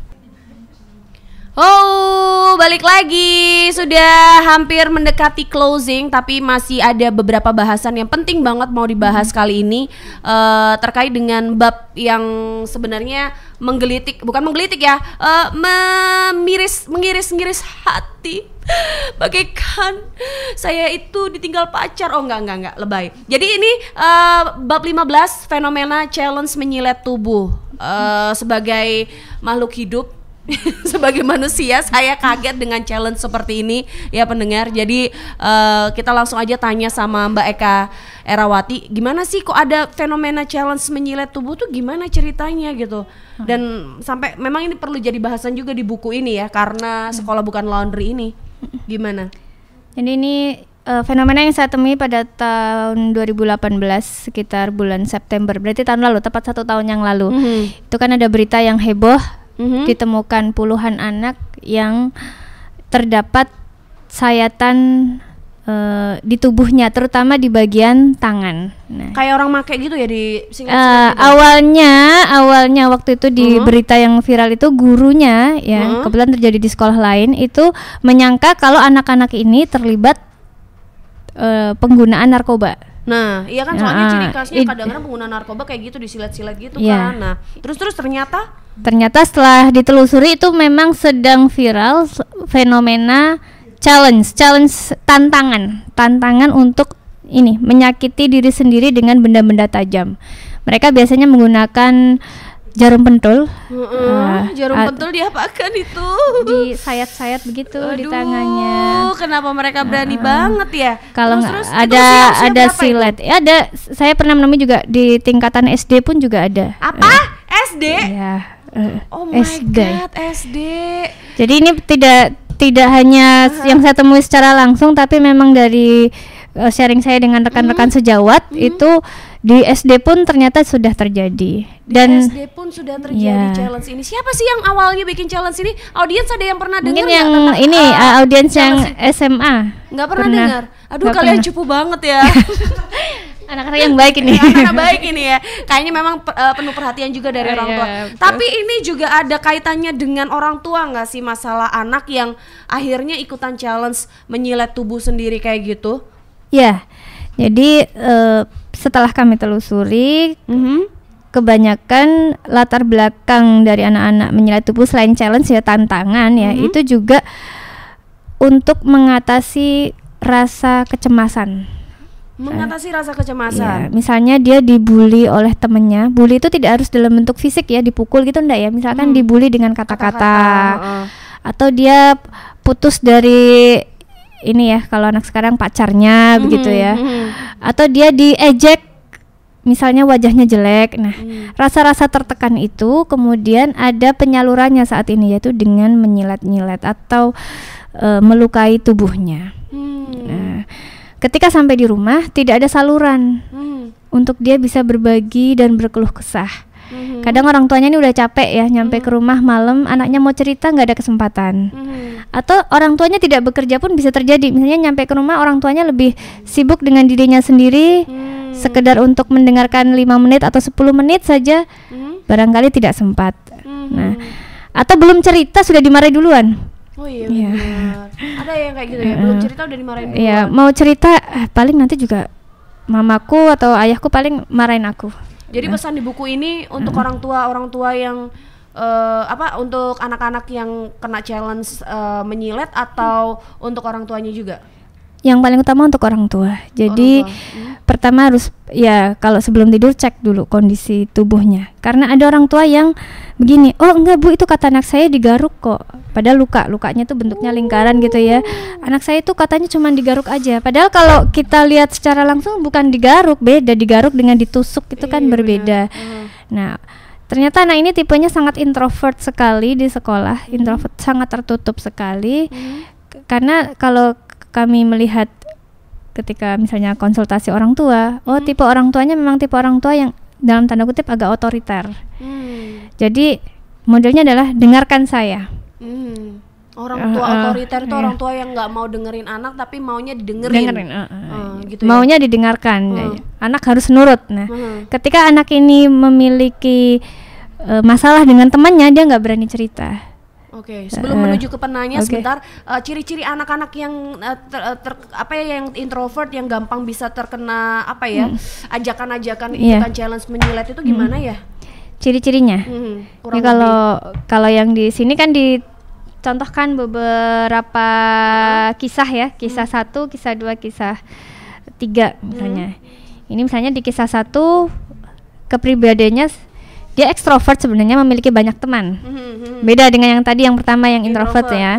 Oh, balik lagi. Sudah hampir mendekati closing tapi masih ada beberapa bahasan yang penting banget mau dibahas hmm. kali ini uh, terkait dengan bab yang sebenarnya menggelitik, bukan menggelitik ya, uh, memiris mengiris-ngiris hati. Bagaikan saya itu ditinggal pacar. Oh, enggak enggak enggak, lebay. Jadi ini uh, bab 15 fenomena challenge menyilet tubuh uh, sebagai makhluk hidup sebagai manusia saya kaget dengan challenge seperti ini ya pendengar. Jadi uh, kita langsung aja tanya sama Mbak Eka Erawati, gimana sih kok ada fenomena challenge menyilet tubuh tuh gimana ceritanya gitu. Hmm. Dan sampai memang ini perlu jadi bahasan juga di buku ini ya karena hmm. sekolah bukan laundry ini. Hmm. Gimana? Jadi ini uh, fenomena yang saya temui pada tahun 2018 sekitar bulan September berarti tahun lalu tepat satu tahun yang lalu mm -hmm. itu kan ada berita yang heboh mm-hmm. ditemukan puluhan anak yang terdapat sayatan uh, di tubuhnya, terutama di bagian tangan. Nah. Kayak orang make gitu ya di uh, Awalnya, awalnya waktu itu di uh-huh. berita yang viral itu gurunya ya uh-huh. kebetulan terjadi di sekolah lain itu menyangka kalau anak-anak ini terlibat uh, penggunaan narkoba. Nah, iya kan soalnya nah, ciri khasnya kadang-kadang pengguna narkoba kayak gitu disilat-silat gitu yeah. kan. Nah, terus-terus ternyata ternyata setelah ditelusuri itu memang sedang viral fenomena challenge, challenge tantangan, tantangan untuk ini menyakiti diri sendiri dengan benda-benda tajam. Mereka biasanya menggunakan jarum pentul. Mm -hmm. uh, jarum uh, pentul dia pakai itu. Di sayat-sayat begitu Aduh, di tangannya. kenapa mereka ah, berani uh, banget ya? Kalau terus, terus, ada ada silat, Ya, eh, ada saya pernah menemui juga di tingkatan SD pun juga ada. Apa? Uh, eh, SD? Iya. Uh, oh my SD. god, SD. Jadi ini tidak tidak hanya uh -huh. yang saya temui secara langsung tapi memang dari sharing saya dengan rekan-rekan mm -hmm. sejawat mm -hmm. itu di SD pun ternyata sudah terjadi dan di SD pun sudah terjadi yeah. challenge ini. Siapa sih yang awalnya bikin challenge ini? Audiens ada yang pernah dengar yang tentang, ini uh, audiens yang SMA. Nggak pernah, pernah. dengar. Aduh gak kalian pernah. cupu banget ya. Anak-anak yang baik ini. Anak-anak baik ini ya. Kayaknya memang uh, penuh perhatian juga dari iya, orang tua. Yeah, iya, Tapi ini juga ada kaitannya dengan orang tua nggak sih masalah anak yang akhirnya ikutan challenge menyilet tubuh sendiri kayak gitu? Ya. Yeah. Jadi uh, setelah kami telusuri, mm -hmm kebanyakan latar belakang dari anak-anak menyilai tubuh selain challenge ya tantangan ya mm -hmm. itu juga untuk mengatasi rasa kecemasan mengatasi rasa kecemasan. Ya, misalnya dia dibully oleh temennya, bully itu tidak harus dalam bentuk fisik ya, dipukul gitu enggak ya. Misalkan hmm. dibully dengan kata-kata oh, oh. atau dia putus dari ini ya kalau anak sekarang pacarnya -hmm, begitu ya. -hmm. Atau dia diejek misalnya wajahnya jelek. Nah, hmm. rasa-rasa hmm. tertekan itu kemudian ada penyalurannya saat ini yaitu dengan menyilat-nyilat atau e, melukai tubuhnya. Hmm. Nah, ketika sampai di rumah tidak ada saluran hmm. untuk dia bisa berbagi dan berkeluh kesah. hmm Kadang orang tuanya ini udah capek ya nyampe hmm ke rumah malam, anaknya mau cerita nggak ada kesempatan. hmm Atau orang tuanya tidak bekerja pun bisa terjadi. Misalnya nyampe ke rumah orang tuanya lebih sibuk dengan dirinya sendiri. hmm hmm. sekedar untuk mendengarkan lima menit atau 10 menit saja hmm. barangkali tidak sempat hmm. nah atau belum cerita sudah dimarahi duluan oh iya ya. ada yang kayak gitu ya belum cerita udah dimarahin Iya mau cerita eh, paling nanti juga mamaku atau ayahku paling marahin aku jadi nah. pesan di buku ini untuk orang tua orang tua yang uh, apa untuk anak-anak yang kena challenge uh, menyilet atau hmm. untuk orang tuanya juga? yang paling utama untuk orang tua. Jadi tua. hmm. pertama harus ya kalau sebelum tidur cek dulu kondisi tubuhnya. Karena ada orang tua yang begini, "Oh, enggak Bu, itu kata anak saya digaruk kok." Padahal luka, lukanya tuh bentuknya lingkaran gitu ya. Hmm. Anak saya itu katanya cuma digaruk aja. Padahal kalau kita lihat secara langsung bukan digaruk, beda digaruk dengan ditusuk itu kan iya, berbeda. Benar. Hmm. Nah, Ternyata anak ini tipenya sangat introvert sekali di sekolah, hmm. introvert sangat tertutup sekali. Hmm. Karena kalau kami melihat ketika misalnya konsultasi orang tua, oh hmm. tipe orang tuanya memang tipe orang tua yang dalam tanda kutip agak otoriter. Hmm. Jadi modelnya adalah dengarkan saya. Hmm. Orang eh, tua uh, uh, otoriter itu eh, iya. orang tua yang nggak mau dengerin anak tapi maunya didengerin. Dengerin, uh, uh, uh, gitu ya. maunya didengarkan. Uh. Anak harus nurut. Nah, uh. ketika anak ini memiliki uh, masalah dengan temannya dia nggak berani cerita Oke, okay, sebelum uh, menuju ke penanya okay. sebentar, ciri eh, ciri-ciri anak-anak yang uh, ter, eh, ter, apa ya yang introvert yang gampang bisa terkena apa ya ajakan hmm. ajakan-ajakan yeah. ikutan challenge menyilet itu gimana hmm. ya? Ciri-cirinya. Hmm, Ini hmm, ya, kalau kalau yang di sini kan dicontohkan beberapa hmm. kisah ya, kisah hmm. satu, kisah dua, kisah tiga misalnya. Hmm. Ini misalnya di kisah satu kepribadiannya dia ekstrovert sebenarnya memiliki banyak teman. Hmm, hmm, hmm. Beda dengan yang tadi yang pertama yang introvert, ya.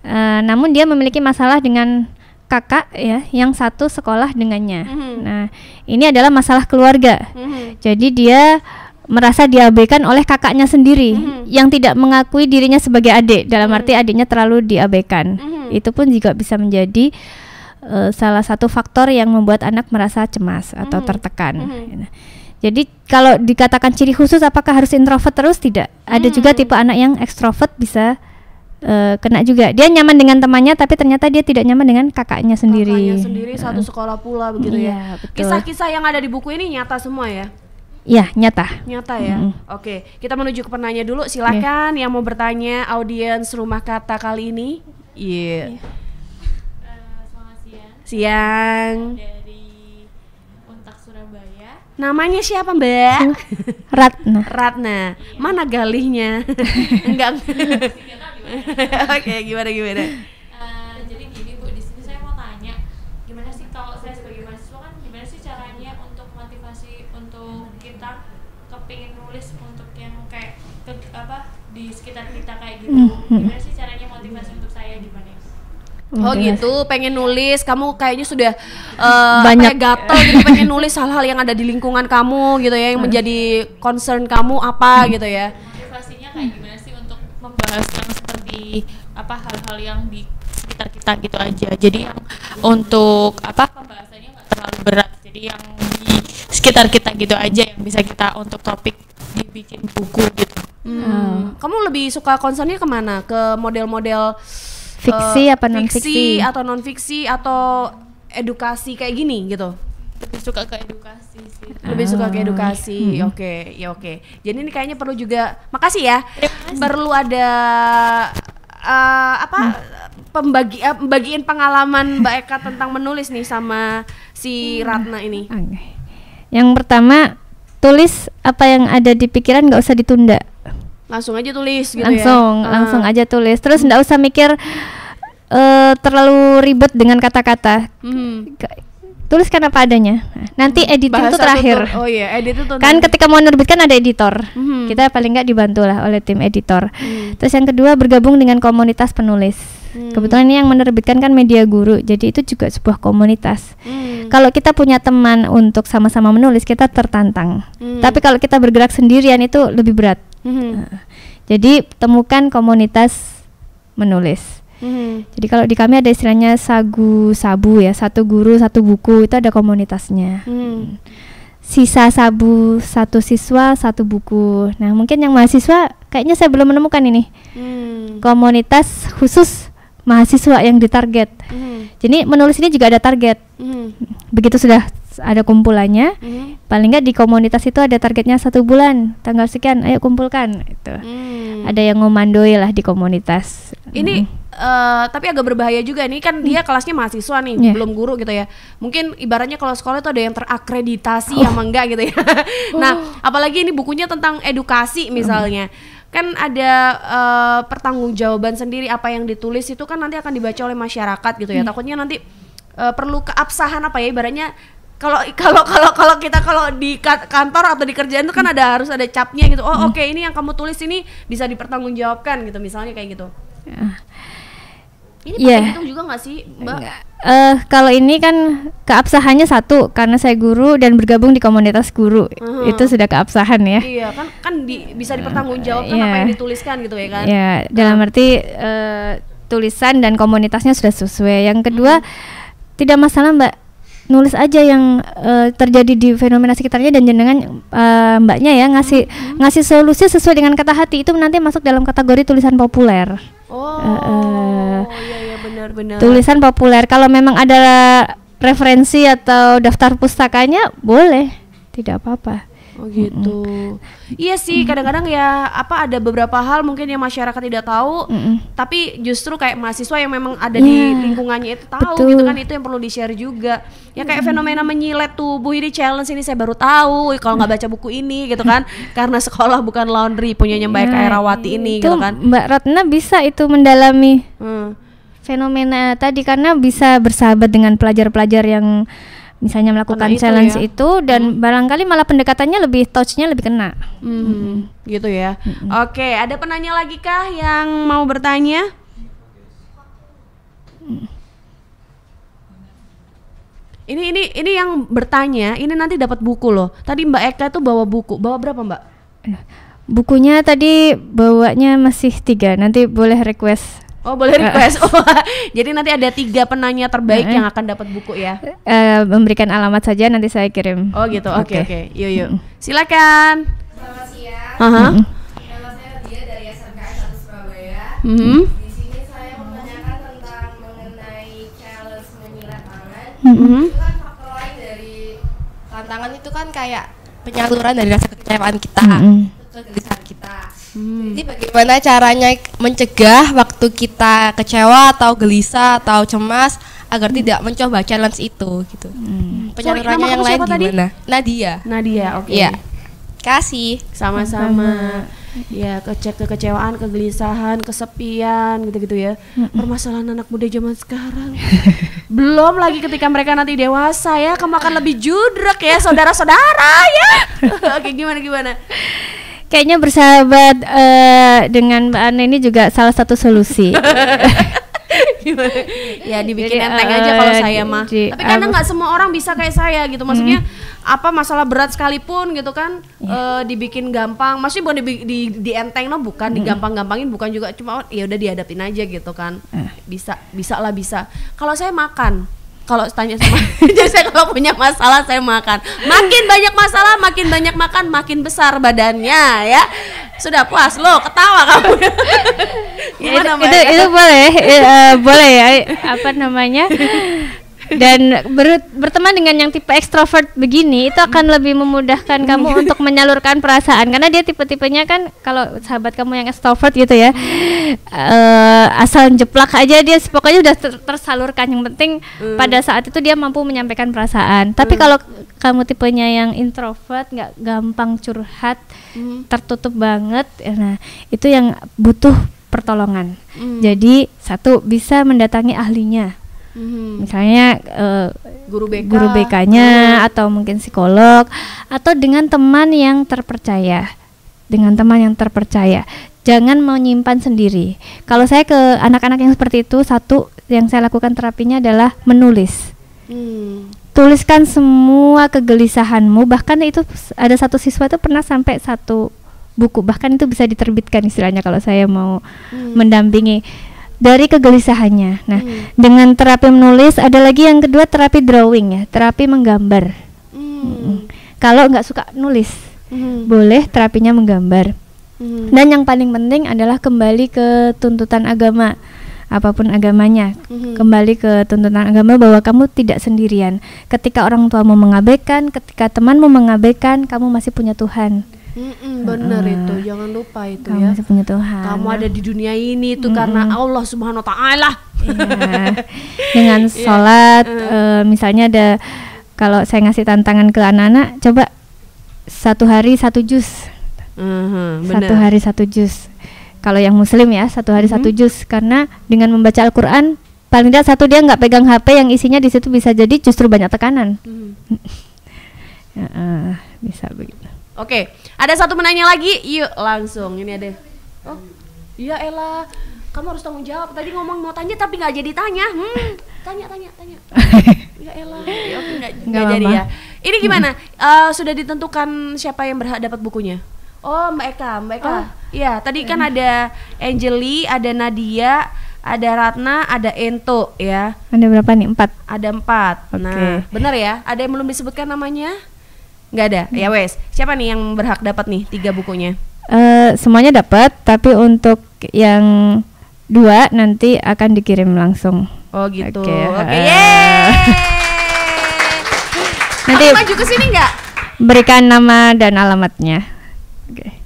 Uh, namun dia memiliki masalah dengan kakak ya yang satu sekolah dengannya. Nah, ini adalah masalah keluarga. Jadi dia merasa diabaikan oleh kakaknya sendiri yang tidak mengakui dirinya sebagai adik. Dalam arti adiknya terlalu diabaikan. mm Itu pun juga bisa menjadi uh, salah satu faktor yang membuat anak merasa cemas atau tertekan. Nah, jadi kalau dikatakan ciri khusus apakah harus introvert terus tidak? Ada hmm. juga tipe anak yang ekstrovert bisa uh, kena juga. Dia nyaman dengan temannya tapi ternyata dia tidak nyaman dengan kakaknya sendiri. Kakaknya sendiri uh. satu sekolah pula begitu ya. iya, ya. Kisah-kisah yang ada di buku ini nyata semua ya. Ya, nyata. Nyata ya. Mm. Oke, kita menuju ke penanya dulu. Silakan yeah. yang mau bertanya audiens rumah kata kali ini. Iya. Yeah. Iya. yeah. Uh, siang. Siang. Namanya siapa Mbak? Ratna. Ratna. Mana galihnya? Enggak. Oke, gimana gimana? sih caranya untuk motivasi untuk kepingin nulis untuk yang kayak ke, apa di sekitar kita kayak gitu? Hmm, hmm. Gimana sih Oh Mungkin gitu, pengen nulis. Kamu kayaknya sudah uh, banyak gatel gitu pengen nulis hal-hal yang ada di lingkungan kamu gitu ya, yang menjadi concern kamu apa hmm. gitu ya. Motivasinya kayak gimana sih untuk membahas yang seperti apa hal-hal yang di sekitar kita gitu aja. Jadi yang untuk apa pembahasannya nggak terlalu berat. Jadi yang di sekitar kita gitu aja yang bisa kita untuk topik dibikin buku gitu. Hmm. Hmm. Kamu lebih suka concernnya kemana? Ke model-model Fiksi uh, apa non fiksi? Fiksi atau non fiksi atau edukasi kayak gini gitu? Lebih suka ke edukasi sih. Lebih suka ke ah. edukasi. Hmm. Oke, hmm. okay, ya oke. Jadi ini kayaknya perlu juga makasih ya. Makasih. Perlu ada uh, apa hmm. pembagi uh, eh, bagiin pengalaman Mbak Eka tentang menulis nih sama si hmm. Ratna ini. Yang pertama, tulis apa yang ada di pikiran nggak usah ditunda langsung aja tulis gitu langsung ya? langsung uh. aja tulis terus nggak usah mikir uh, terlalu ribet dengan kata-kata hmm. tulis karena apa adanya nah, nanti hmm. editing itu terakhir tutur, oh iya edit itu kan ketika mau nerbitkan ada editor hmm. kita paling nggak dibantulah oleh tim editor hmm. terus yang kedua bergabung dengan komunitas penulis hmm. kebetulan ini yang menerbitkan kan media guru jadi itu juga sebuah komunitas hmm. kalau kita punya teman untuk sama-sama menulis kita tertantang hmm. tapi kalau kita bergerak sendirian itu lebih berat Mm-hmm. Nah, jadi temukan komunitas menulis. Mm-hmm. Jadi kalau di kami ada istilahnya sagu sabu ya, satu guru satu buku itu ada komunitasnya. Mm. Sisa sabu satu siswa satu buku. Nah mungkin yang mahasiswa kayaknya saya belum menemukan ini mm. komunitas khusus mahasiswa yang ditarget. Mm. Jadi menulis ini juga ada target. Mm. Begitu sudah ada kumpulannya mm. paling nggak di komunitas itu ada targetnya satu bulan tanggal sekian ayo kumpulkan itu mm. ada yang ngomandoi lah di komunitas ini mm. Uh, tapi agak berbahaya juga nih kan hmm. dia mm. kelasnya mahasiswa nih yeah. belum guru gitu ya mungkin ibaratnya kalau sekolah itu ada yang terakreditasi oh. yang enggak gitu ya nah oh. apalagi ini bukunya tentang edukasi mm. misalnya hmm kan ada uh, pertanggungjawaban sendiri apa yang ditulis itu kan nanti akan dibaca oleh masyarakat gitu ya. Hmm. Takutnya nanti uh, perlu keabsahan apa ya ibaratnya kalau kalau kalau kalau kita kalau di kantor atau di kerjaan itu kan ada harus ada capnya gitu. Oh, oke okay, ini yang kamu tulis ini bisa dipertanggungjawabkan gitu misalnya kayak gitu. Ya. Ini yeah. Ya. itu juga nggak sih, Mbak? Eh Uh, kalau ini kan keabsahannya satu karena saya guru dan bergabung di komunitas guru. Uh -huh. Itu sudah keabsahan ya. Iya, kan kan di, bisa dipertanggungjawabkan uh, iya. yeah. apa yang dituliskan gitu ya kan. Iya, yeah, dalam nah. arti uh, tulisan dan komunitasnya sudah sesuai. Yang kedua, -huh. Hmm. tidak masalah, Mbak nulis aja yang uh, terjadi di fenomena sekitarnya dan jenengan uh, mbaknya ya ngasih hmm. ngasih solusi sesuai dengan kata hati itu nanti masuk dalam kategori tulisan populer. Oh. Uh, iya iya benar-benar. Tulisan populer. Kalau memang ada referensi atau daftar pustakanya boleh, tidak apa-apa. Oh gitu. Mm -mm. Iya sih, kadang-kadang ya apa ada beberapa hal mungkin yang masyarakat tidak tahu, mm tapi justru kayak mahasiswa yang memang ada yeah. di iya. lingkungannya itu tahu gitu Betul. gitu kan itu yang perlu di-share juga. Ya kayak fenomena menyilet tubuh ini challenge ini saya baru tahu kalau nggak baca buku ini gitu kan. Karena sekolah bukan laundry punya nyembah yeah. Erawati ini itu gitu kan. Mbak Ratna bisa itu mendalami. Hmm fenomena tadi karena bisa bersahabat dengan pelajar-pelajar yang misalnya melakukan itu challenge itu, ya? itu dan hmm. barangkali malah pendekatannya lebih touchnya lebih kena hmm. Hmm. gitu ya hmm. oke okay, ada penanya lagi kah yang mau bertanya hmm. ini ini ini yang bertanya ini nanti dapat buku loh tadi mbak Eka tuh bawa buku bawa berapa mbak bukunya tadi bawanya masih tiga nanti boleh request Oh boleh eh. request. Uh, jadi nanti ada tiga penanya terbaik eh. yang akan dapat buku ya. Uh, memberikan alamat saja nanti saya kirim. Oh gitu. Oke okay, oke. Okay. Okay. Yuk yuk. Silakan. Selamat siang. Uh -huh. Nama saya Dia dari SMKS 1 Surabaya. Mm -hmm. Di sini saya menanyakan tentang mengenai challenge menyilat tangan. Mm -hmm. Itu kan faktor lain dari tantangan itu kan kayak penyaluran dari rasa kekecewaan kita mm -hmm. Hmm. Jadi bagaimana caranya mencegah waktu kita kecewa atau gelisah atau cemas agar hmm. tidak mencoba challenge itu gitu. Hmm. hmm penyalurannya yang lain gimana? Nadia. Nadia, oke. Okay. Ya. Kasih. Sama-sama. Ya, kece kekecewaan, kegelisahan, kesepian gitu-gitu ya. Hmm. Permasalahan anak muda zaman sekarang. Belum lagi ketika mereka nanti dewasa ya, kemakan lebih judrek ya saudara-saudara ya. oke, gimana gimana? kayaknya bersahabat uh, dengan Mbak Ana ini juga salah satu solusi. ya dibikin Jadi, enteng uh, aja eh, kalau saya mah. Tapi karena eh, nggak semua orang bisa kayak saya gitu. Maksudnya hmm. apa masalah berat sekalipun gitu kan yeah. Iya. uh, dibikin gampang. Maksudnya bukan di di, di enteng no bukan hmm. digampang-gampangin bukan juga cuma oh, ya udah dihadapin aja gitu kan. Uh. Bisa bisa lah bisa. Kalau saya makan kalau tanya sama jadi saya kalau punya masalah saya makan makin banyak masalah makin banyak makan makin besar badannya ya sudah puas lo ketawa kamu ya, itu, itu, itu boleh uh, boleh ya apa namanya dan ber berteman dengan yang tipe ekstrovert begini itu akan lebih memudahkan kamu untuk menyalurkan perasaan karena dia tipe-tipenya kan kalau sahabat kamu yang ekstrovert gitu ya uh, asal jeplak aja dia pokoknya udah ter tersalurkan yang penting hmm. pada saat itu dia mampu menyampaikan perasaan tapi hmm. kalau kamu tipenya yang introvert nggak gampang curhat hmm. tertutup banget ya, nah itu yang butuh pertolongan. Mm. Jadi satu bisa mendatangi ahlinya hmm. misalnya uh, guru BK, guru BK-nya hmm. atau mungkin psikolog atau dengan teman yang terpercaya dengan teman yang terpercaya jangan menyimpan sendiri kalau saya ke anak-anak yang seperti itu satu yang saya lakukan terapinya adalah menulis Mm. tuliskan semua kegelisahanmu bahkan itu ada satu siswa itu pernah sampai satu buku bahkan itu bisa diterbitkan istilahnya kalau saya mau hmm. mendampingi dari kegelisahannya. Nah, hmm. dengan terapi menulis ada lagi yang kedua terapi drawing ya, terapi menggambar. Hmm. Hmm. Kalau nggak suka nulis, hmm. boleh terapinya menggambar. Hmm. Dan yang paling penting adalah kembali ke tuntutan agama apapun agamanya. hmm Kembali ke tuntutan agama bahwa kamu tidak sendirian. Ketika orang tuamu mengabaikan, ketika temanmu mengabaikan, kamu masih punya Tuhan. Mm-mm, bener mm. itu, jangan lupa itu kamu ya. Masih punya Tuhan. Kamu ada di dunia ini itu mm -mm. karena Allah Subhanahu wa taala. Yeah. Dengan iya. sholat yeah. uh, eh, misalnya ada kalau saya ngasih tantangan ke anak-anak, coba satu hari satu jus. Mm-hmm, satu hari satu jus. Kalau yang muslim ya, satu hari mm-hmm. satu jus karena dengan membaca Al-Qur'an paling tidak satu dia nggak pegang HP yang isinya di situ bisa jadi justru banyak tekanan. Mm. uh, bisa begitu. Oke, ada satu menanya lagi. Yuk langsung ini ada. Oh, iya Ella, kamu harus tanggung jawab. Tadi ngomong mau tanya tapi nggak jadi tanya. Hmm, tanya tanya tanya. Iya Ella, ya, oke nggak jadi ya. Ini hmm. gimana? Uh, sudah ditentukan siapa yang berhak dapat bukunya? Oh Mbak Eka, Mbak Eka. Oh. Iya, tadi kan ada Angeli, ada Nadia, ada Ratna, ada Ento ya. Ada berapa nih? Empat. Ada empat. Okay. Nah, benar ya? Ada yang belum disebutkan namanya? nggak ada ya hmm. wes siapa nih yang berhak dapat nih tiga bukunya uh, semuanya dapat tapi untuk yang dua nanti akan dikirim langsung oh gitu oke okay. okay. nanti maju ke sini nggak berikan nama dan alamatnya oke okay.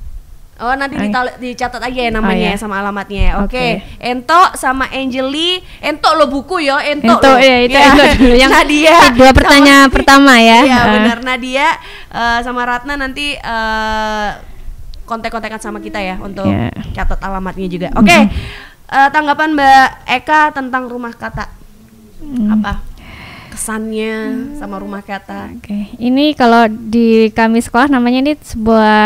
Oh nanti ditalo, dicatat aja ya namanya oh, iya. sama alamatnya. Ya. Oke. Okay. okay. Ento sama Angeli. Ento lo buku ya, Ento. Ento lo. ya itu ya. Ento dulu yang Nadia. Dua pertanyaan sama, pertama ya. Iya uh. benar Nadia uh, sama Ratna nanti uh, kontak-kontakan sama kita ya untuk yeah. catat alamatnya juga. Oke. Okay. Mm -hmm. uh, eh, tanggapan Mbak Eka tentang rumah kata mm. apa? kesannya hmm. sama rumah kata. Oke, okay. ini kalau di kami sekolah namanya ini sebuah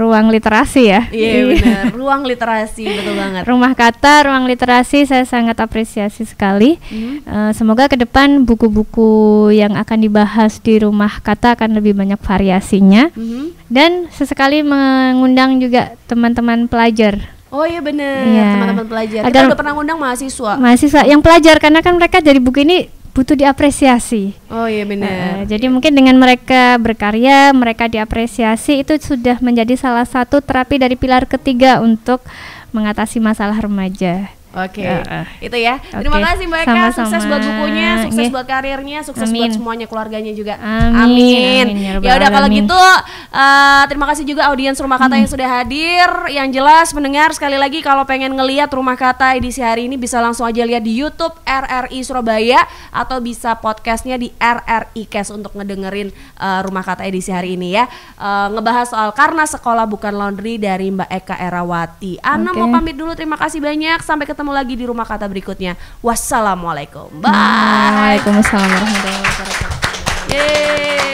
ruang literasi ya. Iya yeah, benar, ruang literasi betul banget. Rumah kata, ruang literasi saya sangat apresiasi sekali. Hmm. Uh, semoga ke depan buku-buku yang akan dibahas di rumah kata akan lebih banyak variasinya. Hmm. Dan sesekali mengundang juga teman-teman pelajar Oh iya benar iya. teman-teman pelajar. Agar Kita udah pernah undang mahasiswa. Mahasiswa yang pelajar karena kan mereka dari buku ini butuh diapresiasi. Oh iya benar. Uh, jadi iya. mungkin dengan mereka berkarya, mereka diapresiasi itu sudah menjadi salah satu terapi dari pilar ketiga untuk mengatasi masalah remaja. Oke, okay. Ya, eh. itu ya. Terima kasih Mbak Eka, sukses buat bukunya, sukses yeah. buat karirnya, sukses amin. buat semuanya keluarganya juga. Amin. amin. Ya, ya udah kalau gitu, uh, terima kasih juga audiens Rumah Kata hmm. yang sudah hadir. Yang jelas mendengar sekali lagi kalau pengen ngelihat Rumah Kata edisi hari ini bisa langsung aja lihat di YouTube RRI Surabaya atau bisa podcastnya di RRI Cash untuk ngedengerin uh, Rumah Kata edisi hari ini ya. Uh, ngebahas soal karena sekolah bukan laundry dari Mbak Eka Erawati. Ana okay. mau pamit dulu. Terima kasih banyak. Sampai ketemu ketemu lagi di rumah kata berikutnya. Wassalamualaikum. Bye. Waalaikumsalam warahmatullahi wabarakatuh. Yeay.